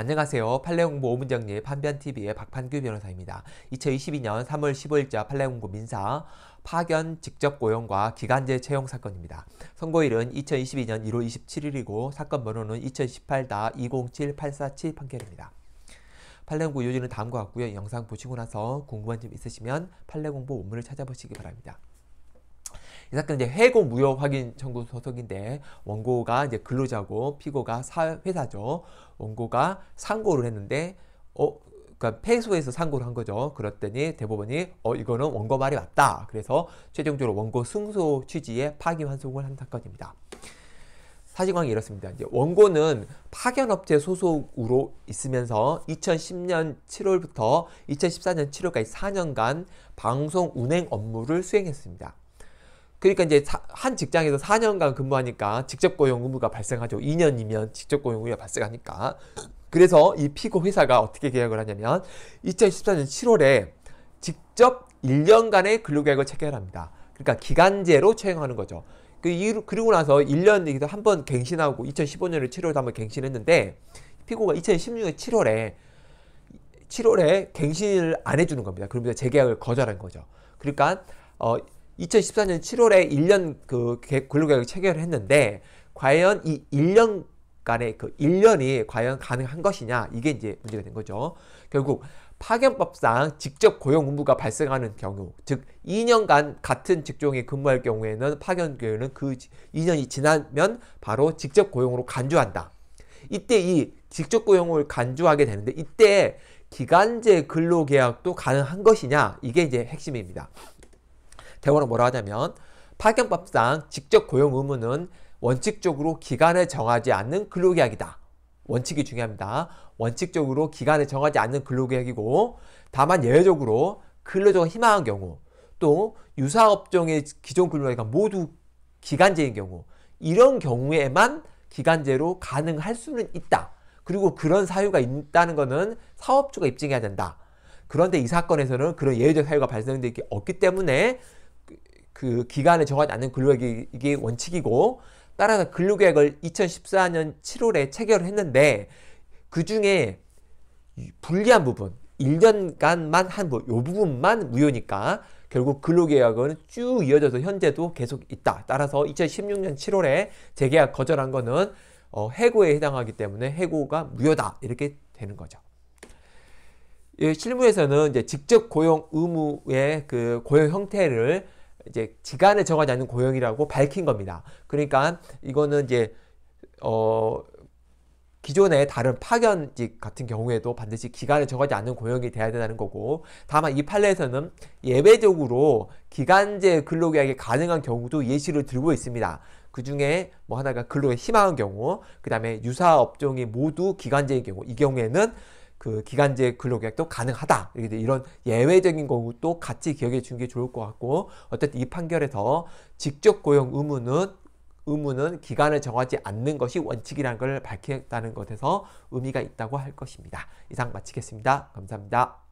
안녕하세요. 판례공부 오문정리 판변TV의 박판규 변호사입니다. 2022년 3월 15일자 판례공부 민사 파견 직접 고용과 기간제 채용 사건입니다. 선고일은 2022년 1월 27일이고 사건 번호는 2018-207847 판결입니다. 판례공부 요지는 다음과 같고요. 영상 보시고 나서 궁금한 점 있으시면 판례공부 원문을 찾아보시기 바랍니다. 이 사건은 이제 해고 무효 확인 청구 소속인데 원고가 이제 근로자고 피고가 사, 회사죠. 원고가 상고를 했는데 어 그러니까 패소해서 상고를 한 거죠. 그랬더니 대법원이 어 이거는 원고 말이 맞다. 그래서 최종적으로 원고 승소 취지에 파기환송을 한 사건입니다. 사실관계 이렇습니다. 이제 원고는 파견업체 소속으로 있으면서 2010년 7월부터 2014년 7월까지 4년간 방송 운행 업무를 수행했습니다. 그러니까 이제 한 직장에서 4년간 근무하니까 직접 고용 의무가 발생하죠. 2년이면 직접 고용 의무가 발생하니까. 그래서 이 피고 회사가 어떻게 계약을 하냐면 2014년 7월에 직접 1년간의 근로계약을 체결합니다. 그러니까 기간제로 채용하는 거죠. 그 이후 그리고 나서 1년 한번 갱신하고 2015년에 7월에 한 번 갱신했는데 피고가 2016년 7월에 7월에 갱신을 안 해주는 겁니다. 그러면서 재계약을 거절한 거죠. 그러니까 어 2014년 7월에 1년 그 근로계약 을체결 했는데 과연 이 1년간의 그 1년이 과연 가능한 것이냐 이게 이제 문제가 된 거죠. 결국 파견법상 직접 고용 의무가 발생하는 경우 즉 2년간 같은 직종에 근무할 경우에는 파견 교육은 그 2년이 지나면 바로 직접 고용으로 간주한다. 이때 이 직접 고용을 간주하게 되는데 이때 기간제 근로계약도 가능한 것이냐 이게 이제 핵심입니다. 대원은 뭐라 하냐면 파견법상 직접 고용 의무는 원칙적으로 기간을 정하지 않는 근로계약이다. 원칙이 중요합니다. 원칙적으로 기간을 정하지 않는 근로계약이고 다만 예외적으로 근로자가 희망한 경우 또 유사업종의 기존 근로계약 모두 기간제인 경우 이런 경우에만 기간제로 가능할 수는 있다. 그리고 그런 사유가 있다는 것은 사업주가 입증해야 된다. 그런데 이 사건에서는 그런 예외적 사유가 발생되기 없기 때문에 그 기간에 정하지 않는 근로계약이 원칙이고 따라서 근로계약을 2014년 7월에 체결을 했는데 그 중에 불리한 부분 1년간만 한 부분 부분만 무효니까 결국 근로계약은 쭉 이어져서 현재도 계속 있다. 따라서 2016년 7월에 재계약 거절한 거는 어, 해고에 해당하기 때문에 해고가 무효다 이렇게 되는 거죠. 예, 실무에서는 이제 직접 고용 의무의 그 고용 형태를 이제 기간을 정하지 않는 고용이라고 밝힌 겁니다. 그러니까 이거는 이제 어 기존의 다른 파견직 같은 경우에도 반드시 기간을 정하지 않는 고용이 돼야 된다는 거고 다만 이 판례에서는 예외적으로 기간제 근로계약이 가능한 경우도 예시를 들고 있습니다. 그 중에 뭐 하나가 근로에 희망한 경우 그 다음에 유사 업종이 모두 기간제인 경우 이 경우에는 그 기간제 근로계약도 가능하다. 이런 예외적인 경우도 같이 기억해 주는 게 좋을 것 같고 어쨌든 이 판결에서 직접 고용 의무는 의무는 기간을 정하지 않는 것이 원칙이라는 걸 밝혔다는 것에서 의미가 있다고 할 것입니다. 이상 마치겠습니다. 감사합니다.